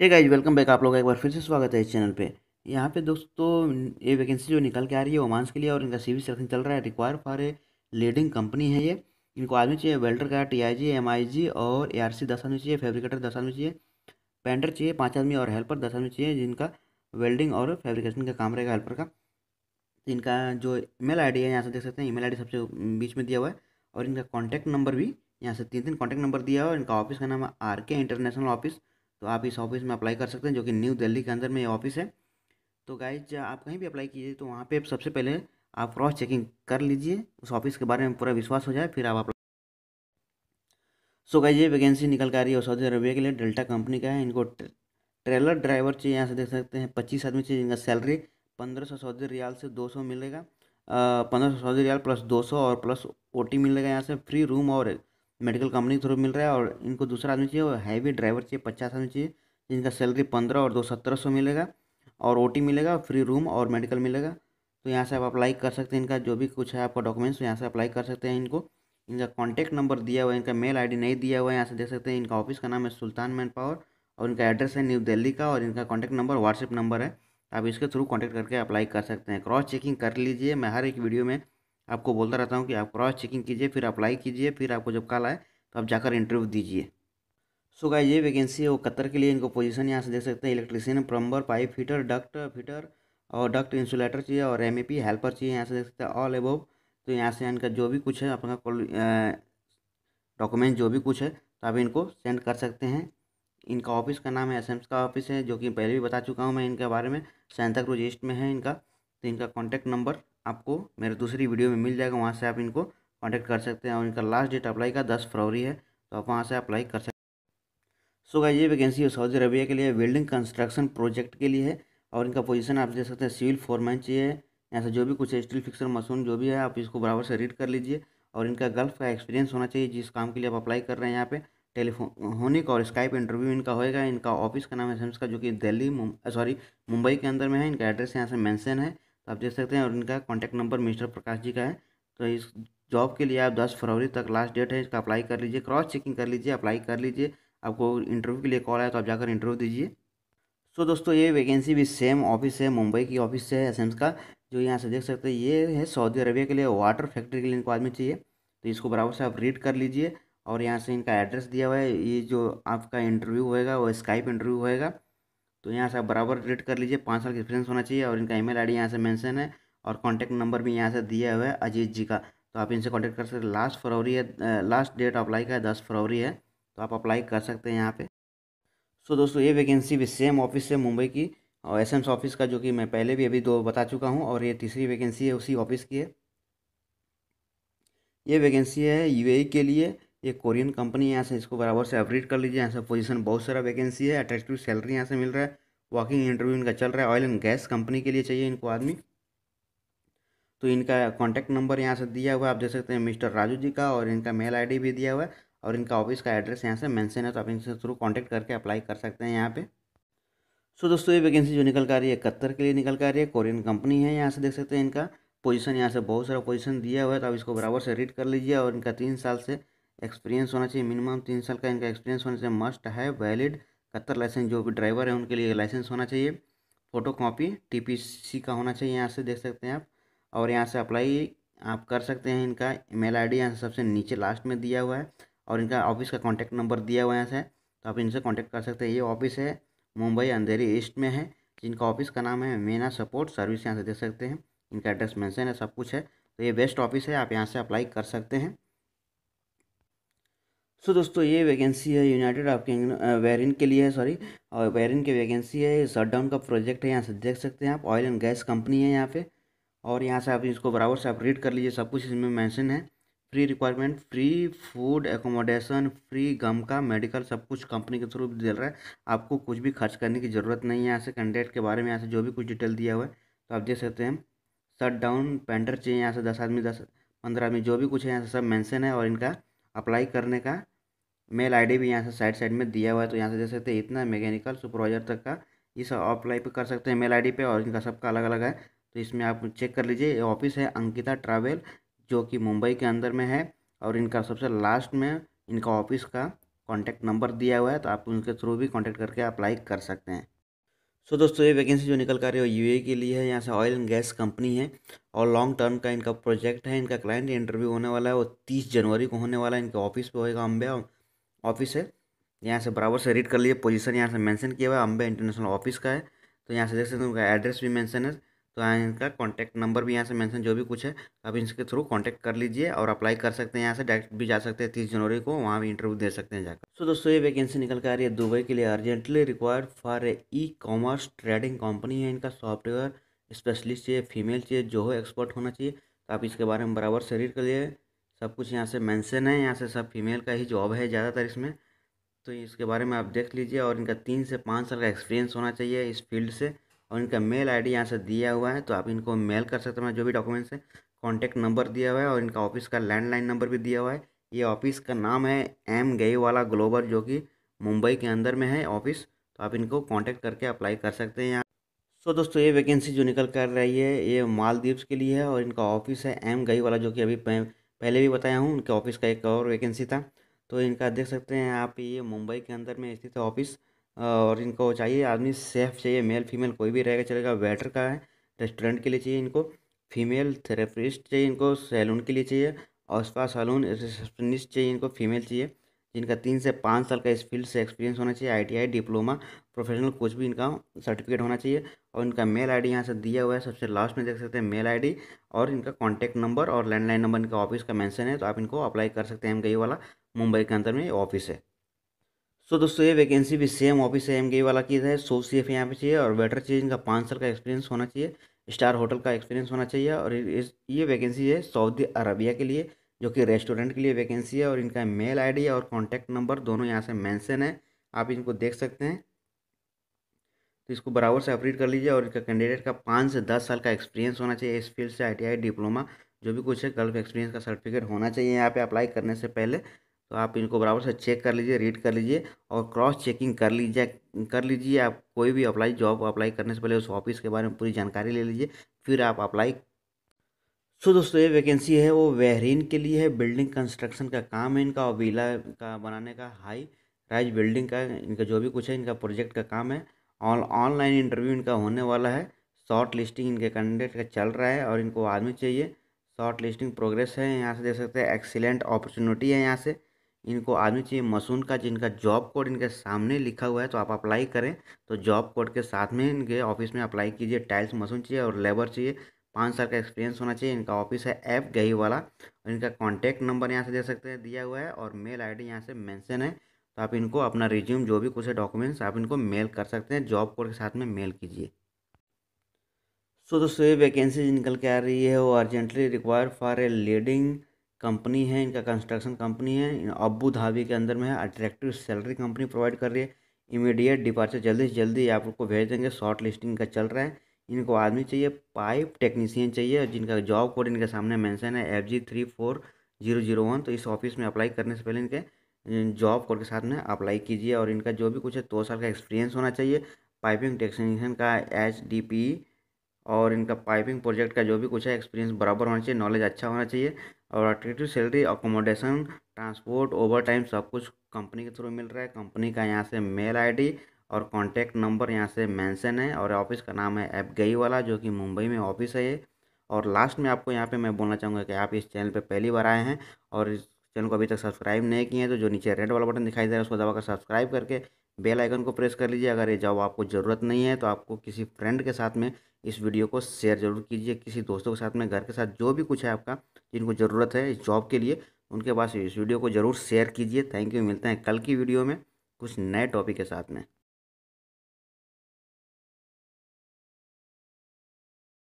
ये guys welcome back आप लोग का एक बार फिर से स्वागत है इस चैनल पे यहाँ पे दोस्तों ये वैकेंसी जो निकल के आ रही है ओमांस के लिए और इनका सीवी सिलेक्शन चल रहा है require for a leading company है ये इनको आदमी चाहिए वेल्डर का टी आई जी एम आई जी और ए आर सी दस आदमी चाहिए फेब्रिकेटर दस आदमी चाहिए पेंटर चाहिए पाँच आदमी और हेल्पर दस आदमी चाहिए जिनका वेल्डिंग और फेब्रिकेशन का काम रहेगा हेल्पर का इनका जो आई डी है यहाँ से देख सकते हैं आई डी सबसे बीच में दिया हुआ है और इनका कॉन्टैक्ट नंबर भी यहाँ से तीन तीन कॉन्टैक्ट नंबर दिया हुआ है इनका ऑफिस का नाम है आर के इंटरनेशनल ऑफिस तो आप इस ऑफिस में अप्लाई कर सकते हैं जो कि न्यू दिल्ली के अंदर में ये ऑफिस है तो गाइज आप कहीं भी अप्लाई कीजिए तो वहाँ पे सबसे पहले आप क्रॉस चेकिंग कर लीजिए उस ऑफिस के बारे में पूरा विश्वास हो जाए फिर आप अप्लाई सो गाइज ये वैकेंसी निकल कर रही है सऊदी अरबिया के लिए डेल्टा कंपनी का है इनको ट्रेलर ड्राइवर चाहिए यहाँ से देख सकते हैं पच्चीस आदमी चाहिए जिनका सैलरी पंद्रह सौ सऊदी रियाल से दो सौ मिलेगा पंद्रह सौ सऊदी रियाल प्लस दो सौ और प्लस ओ टी मिलेगा यहाँ से फ्री रूम और मेडिकल कंपनी के थ्रू मिल रहा है और इनको दूसरा आदमी चाहिए हैवी ड्राइवर चाहिए पचास आदमी चाहिए जिनका सैलरी पंद्रह और दो सत्रह सौ मिलेगा और ओ मिलेगा फ्री रूम और मेडिकल मिलेगा तो यहाँ से आप अप्लाई कर सकते हैं इनका जो भी कुछ है आपका डॉक्यूमेंट्स तो यहाँ से अप्लाई कर सकते हैं इनको इनका कॉन्टैक्ट नंबर दिया हुआ है इनका मेल आई नहीं दिया हुआ है यहाँ से देख सकते हैं इनका ऑफिस का नाम है सुल्तान मैन पावर और इनका एड्रेस है न्यू दिल्ली का और इनका कॉन्टैक्ट नंबर व्हाट्सएप नंबर है तो आप इसके थ्रू कॉन्टैक्ट करके अप्लाई कर सकते हैं क्रॉस चेकिंग कर लीजिए मैं हर एक वीडियो में आपको बोलता रहता हूँ कि आप क्रॉस चेकिंग कीजिए फिर अप्लाई कीजिए फिर आपको जब कॉल आए तो आप जाकर इंटरव्यू दीजिए सो गाइस ये वैकेंसी है वो कतर के लिए इनको पोजीशन यहाँ से देख सकते हैं electrician plumber pipe fitter duct fitter और डक्ट इंसुलेटर चाहिए और एम हेल्पर चाहिए यहाँ से देख सकते हैं ऑल एबोव तो यहाँ से इनका जो भी कुछ है अपना डॉक्यूमेंट जो भी कुछ है तो आप इनको सेंड कर सकते हैं इनका ऑफिस का नाम है एस का ऑफिस है जो कि पहले भी बता चुका हूँ मैं इनके बारे में सैंतक रोज ईस्ट में है इनका तो इनका कॉन्टैक्ट नंबर आपको मेरे दूसरी वीडियो में मिल जाएगा वहाँ से आप इनको कॉन्टैक्ट कर सकते हैं और इनका लास्ट डेट अप्लाई का दस फरवरी है तो आप वहाँ से अप्लाई कर सकते हैं सो so, ये वैकेंसी सऊदी अरबिया के लिए बिल्डिंग कंस्ट्रक्शन प्रोजेक्ट के लिए है और इनका पोजीशन आप देख सकते हैं सिविल फोरमैन चाहिए यहाँ से जो भी कुछ स्टील फिक्सर मशून जो भी है आप इसको बराबर से रीड कर लीजिए और इनका गल्फ का एक्सपीरियंस होना चाहिए जिस काम के लिए आप अप्लाई कर रहे हैं यहाँ पे टेलीफोनिक और स्काइप इंटरव्यू इनका होएगा इनका ऑफिस का नाम है सेम्स का जो कि दिल्ली सॉरी मुंबई के अंदर में है इनका एड्रेस यहाँ से मैंसन है आप देख सकते हैं और इनका contact number mister Prakash ji का है तो इस जॉब के लिए आप दस फरवरी तक लास्ट डेट है इसका अप्लाई कर लीजिए क्रॉस चेकिंग कर लीजिए अप्लाई कर लीजिए आपको इंटरव्यू के लिए कॉल आया तो आप जाकर इंटरव्यू दीजिए सो so, दोस्तों ये वैकेंसी भी सेम ऑफिस है मुंबई की ऑफिस है एस का जो यहाँ से देख सकते हैं ये है सऊदी अरबिया के लिए वाटर फैक्ट्री के लिए इनको आदमी चाहिए तो इसको बराबर से आप रीड कर लीजिए और यहाँ से इनका एड्रेस दिया हुआ है ये जो आपका इंटरव्यू होएगा वो स्काइप इंटरव्यू होएगा तो यहाँ से आप बराबर रेट कर लीजिए पाँच साल का एक्सपीरियंस होना चाहिए और इनका ईमेल आईडी यहाँ से मेंशन है और कॉन्टैक्ट नंबर भी यहाँ से दिया हुआ है अजीत जी का तो आप इनसे कॉन्टैक्ट कर सकते हैं लास्ट फरवरी है लास्ट डेट अप्लाई का है दस फरवरी है तो आप अप्लाई कर सकते हैं यहाँ पर सो दोस्तों ये वैकेंसी भी सेम ऑफिस है मुंबई की और एस ऑफिस का जो कि मैं पहले भी अभी दो बता चुका हूँ और ये तीसरी वैकेंसी है उसी ऑफिस की है ये वैकेंसी है यू e के लिए ये कोरियन कंपनी यहाँ से इसको बराबर से अपडेट कर लीजिए यहाँ से पोजीशन बहुत सारा वैकेंसी है अट्रैक्टिव सैलरी यहाँ से मिल रहा है वॉकिंग इंटरव्यू इनका चल रहा है ऑयल एंड गैस कंपनी के लिए चाहिए इनको आदमी तो इनका कॉन्टैक्ट नंबर यहाँ से दिया हुआ है आप देख सकते हैं मिस्टर राजू जी का और इनका मेल आई भी दिया हुआ है और इनका ऑफिस का एड्रेस यहाँ से मैंसन है तो आप इनके थ्रू कॉन्टैक्ट करके अप्लाई कर सकते हैं यहाँ पर सो so, दोस्तों ये वैकेंसी जो निकल कर आ रही है कत्तर के लिए निकल कर आ रही है कोरियन कंपनी है यहाँ से देख सकते हैं इनका पोजीशन यहाँ से बहुत सारा पोजीशन दिया हुआ है तो आप इसको बराबर से रीड कर लीजिए और इनका तीन साल से एक्सपीरियंस होना चाहिए मिनिमम तीन साल का इनका एक्सपीरियंस होना चाहिए मस्ट है वैलिड कत्तर लाइसेंस जो भी ड्राइवर है उनके लिए लाइसेंस होना चाहिए फ़ोटो कॉपी टी का होना चाहिए यहाँ से देख सकते हैं आप और यहाँ से अप्लाई आप कर सकते हैं इनका ईमेल आईडी यहाँ से सबसे नीचे लास्ट में दिया हुआ है और इनका ऑफिस का कॉन्टैक्ट नंबर दिया हुआ है यहाँ से तो आप इनसे कॉन्टैक्ट कर सकते हैं ये ऑफिस है मुंबई अंधेरी ईस्ट में है जिनका ऑफिस का नाम है मेना सपोर्ट सर्विस यहाँ से देख सकते हैं इनका एड्रेस मेंशन है सब कुछ है तो ये बेस्ट ऑफिस है आप यहाँ से अप्लाई कर सकते हैं सो so, दोस्तों ये वैकेंसी है यूनाइटेड ऑफ किंग वेरिन के लिए है सॉरी और वेरिन की वैकेंसी है शट डाउन का प्रोजेक्ट है यहाँ से देख सकते हैं आप ऑयल एंड गैस कंपनी है यहाँ पे और यहाँ से आप इसको बराबर से आप रीड कर लीजिए सब कुछ इसमें मेंशन है free requirement free food accommodation free गम का मेडिकल सब कुछ कंपनी के थ्रू दे रहा है आपको कुछ भी खर्च करने की ज़रूरत नहीं है यहाँ से कैंडिडेट के बारे में यहाँ से जो भी कुछ डिटेल दिया हुआ है तो आप देख सकते हैं शट डाउन पेंडर चाहिए यहाँ से दस आदमी दस पंद्रह आदमी जो भी कुछ है यहाँ से सब मैंसन है और इनका अप्लाई करने का मेल आईडी भी यहाँ से साइड साइड में दिया हुआ है तो यहाँ से दे सकते हैं इतना मैकेनिकल सुपरवाइजर तक का ये सब अप्लाई पर कर सकते हैं मेल आईडी पे और इनका सबका अलग अलग है तो इसमें आप चेक कर लीजिए ये ऑफिस है अंकिता ट्रैवल जो कि मुंबई के अंदर में है और इनका सबसे लास्ट में इनका ऑफिस का कॉन्टैक्ट नंबर दिया हुआ है तो आप उनके थ्रू भी कॉन्टैक्ट करके अप्लाई कर सकते हैं सो so, दोस्तों ये वैकेंसी जो निकल कर रही है यूएई e के लिए है यहाँ से ऑयल एंड गैस कंपनी है और लॉन्ग टर्म का इनका प्रोजेक्ट है इनका क्लाइंट इंटरव्यू होने वाला है वो तीस जनवरी को होने वाला है इनके ऑफिस पर होएगा अम्बे ऑफिस है यहाँ से बराबर से रीड कर लिए पोजीशन यहाँ से मेंशन किया हुआ है अम्बे इंटरनेशनल ऑफिस का है तो यहाँ से देख सकते हैं उनका एड्रेस भी मेंशन है तो यहाँ इनका कॉन्टैक्ट नंबर भी यहाँ से मेंशन जो भी कुछ है आप इनके थ्रू कॉन्टैक्ट कर लीजिए और अप्लाई कर सकते हैं यहाँ से डायरेक्ट भी जा सकते हैं तीस जनवरी को वहाँ भी इंटरव्यू दे सकते हैं जाकर सो दोस्तों ये वैकेंसी निकल कर आ रही है दुबई के लिए urgently required for a e commerce trading company है इनका सॉफ्टवेयर स्पेशलिस्ट चाहिए फीमेल चाहिए जो हो एक्सपर्ट होना चाहिए तो आप इसके बारे में बराबर से रीड कर लिए सब कुछ यहाँ से मेंशन है यहाँ से सब फीमेल का ही जॉब है ज़्यादातर इसमें तो इसके बारे में आप देख लीजिए और इनका तीन से पाँच साल का एक्सपीरियंस होना चाहिए इस फील्ड से और इनका मेल आईडी यहाँ से दिया हुआ है तो आप इनको मेल कर सकते हैं मतलब जो भी डॉक्यूमेंट्स हैं कॉन्टैक्ट नंबर दिया हुआ है और इनका ऑफिस का लैंडलाइन नंबर भी दिया हुआ है ये ऑफिस का नाम है एम गई वाला ग्लोबल जो कि मुंबई के अंदर में है ऑफिस तो आप इनको कॉन्टैक्ट करके अप्लाई कर सकते हैं यहाँ सो so, दोस्तों ये वैकेंसी जो निकल कर रही है ये मालदीव्स के लिए है और इनका ऑफिस है एम गई वाला जो कि अभी पहले भी बताया हूँ उनके ऑफिस का एक और वैकेंसी था तो इनका देख सकते हैं आप ये मुंबई के अंदर में स्थित ऑफिस और इनको चाहिए आदमी सेफ चाहिए मेल फीमेल कोई भी रहेगा चलेगा वेटर का है रेस्टोरेंट के लिए चाहिए इनको फीमेल थेरेपिस्ट चाहिए इनको सैलून के लिए चाहिए और उसका सैलून रिसेप्शनिस्ट चाहिए इनको फीमेल चाहिए जिनका तीन से पाँच साल का इस फील्ड से एक्सपीरियंस होना चाहिए आईटीआई डिप्लोमा प्रोफेशनल कुछ भी इनका सर्टिफिकेट होना चाहिए और इनका मेल आईडी यहाँ से दिया हुआ है सबसे लास्ट में देख सकते हैं मेल आईडी और इनका कॉन्टैक्ट नंबर और लैंडलाइन नंबर इनका ऑफिस का मैंसन है तो आप इनको अप्लाई कर सकते हैं एम वाला मुंबई के अंदर में ऑफिस है सो so, दोस्तों ये वैकेंसी भी सेम ऑफिस है एम वाला की है सो सी एफ यहाँ पर चाहिए और वेटर चाहिए इनका पाँच साल का एक्सपीरियंस होना चाहिए स्टार होटल का एक्सपीरियंस होना चाहिए और ये वैकेंसी है सऊदी अरबिया के लिए जो कि रेस्टोरेंट के लिए वैकेंसी है और इनका मेल आईडी और कॉन्टैक्ट नंबर दोनों यहाँ से मैंसन है आप इनको देख सकते हैं तो इसको बराबर से अपडेट कर लीजिए और इनका कैंडिडेट का पाँच से दस साल का एक्सपीरियंस होना चाहिए इस फील्ड से आईटीआई डिप्लोमा जो भी कुछ है गल्फ एक्सपीरियंस का सर्टिफिकेट होना चाहिए यहाँ पे अप्लाई करने से पहले तो आप इनको बराबर से चेक कर लीजिए रीड कर लीजिए और क्रॉस चेकिंग कर लीजिए कर लीजिए आप कोई भी अप्लाई जॉब अप्लाई करने से पहले उस ऑफिस के बारे में पूरी जानकारी ले लीजिए फिर आप अप्लाई सो दोस्तों ये वैकेंसी है वो बहरीन के लिए है बिल्डिंग कंस्ट्रक्शन का काम है इनका और वीला का बनाने का हाई राइज बिल्डिंग का इनका जो भी कुछ है इनका प्रोजेक्ट का काम है ऑनलाइन इंटरव्यू इनका होने वाला है शॉर्ट लिस्टिंग इनके कैंडिडेट का चल रहा है और इनको आदमी चाहिए शॉर्ट लिस्टिंग प्रोग्रेस है यहाँ से देख सकते हैं एक्सीलेंट अपॉर्चुनिटी है यहाँ से इनको आदमी चाहिए मसून का जिनका जॉब कोड इनके सामने लिखा हुआ है तो आप अप्लाई करें तो जॉब कोड के साथ में इनके ऑफिस में अप्लाई कीजिए टाइल्स मसून चाहिए और लेबर चाहिए पाँच साल का एक्सपीरियंस होना चाहिए इनका ऑफिस है ऐप गई वाला इनका कॉन्टैक्ट नंबर यहाँ से दे सकते हैं दिया हुआ है और मेल आई यहाँ से मैंसन है तो आप इनको अपना रिज्यूम जो भी कुछ है डॉक्यूमेंट्स आप इनको मेल कर सकते हैं जॉब कोड के साथ में मेल कीजिए सो तो दोस्तों ये वैकेंसी निकल के आ रही है वो urgently require for a leading company है इनका कंस्ट्रक्शन कंपनी है अबू धाबी के अंदर में है अट्रैक्टिव सैलरी कंपनी प्रोवाइड कर रही है इमीडिएट डिपार्चर जल्दी से जल्दी आप लोग को भेज देंगे शॉर्ट लिस्टिंग का चल रहा है इनको आदमी चाहिए पाइप टेक्नीशियन चाहिए जिनका जॉब कोड इनके सामने मेंशन है F G three four zero zero one तो इस ऑफिस में अप्लाई करने से पहले इनके जॉब कोड के साथ में अप्लाई कीजिए और इनका जो भी कुछ है दो तो साल का एक्सपीरियंस होना चाहिए पाइपिंग टेक्नीशियन का एच डी पी और इनका पाइपिंग प्रोजेक्ट का जो भी कुछ है एक्सपीरियंस बराबर होना चाहिए नॉलेज अच्छा होना चाहिए और attractive salary accommodation transport overtime सब कुछ कंपनी के थ्रू मिल रहा है कंपनी का यहाँ से मेल आईडी और कॉन्टैक्ट नंबर यहाँ से मैंसन है और ऑफिस का नाम है एप गई वाला जो कि मुंबई में ऑफिस है ये और लास्ट में आपको यहाँ पे मैं बोलना चाहूँगा कि आप इस चैनल पे पहली बार आए हैं और इस चैनल को अभी तक सब्सक्राइब नहीं किए हैं तो जो नीचे रेड वाला बटन दिखाई दे रहा है उसको दबाकर सब्सक्राइब करके बेल आइकन को प्रेस कर लीजिए अगर ये जॉब आपको ज़रूरत नहीं है तो आपको किसी फ्रेंड के साथ में इस वीडियो को शेयर जरूर कीजिए किसी दोस्तों के साथ में घर के साथ जो भी कुछ है आपका जिनको ज़रूरत है इस जॉब के लिए उनके पास इस वीडियो को ज़रूर शेयर कीजिए थैंक यू मिलते हैं कल की वीडियो में कुछ नए टॉपिक के साथ में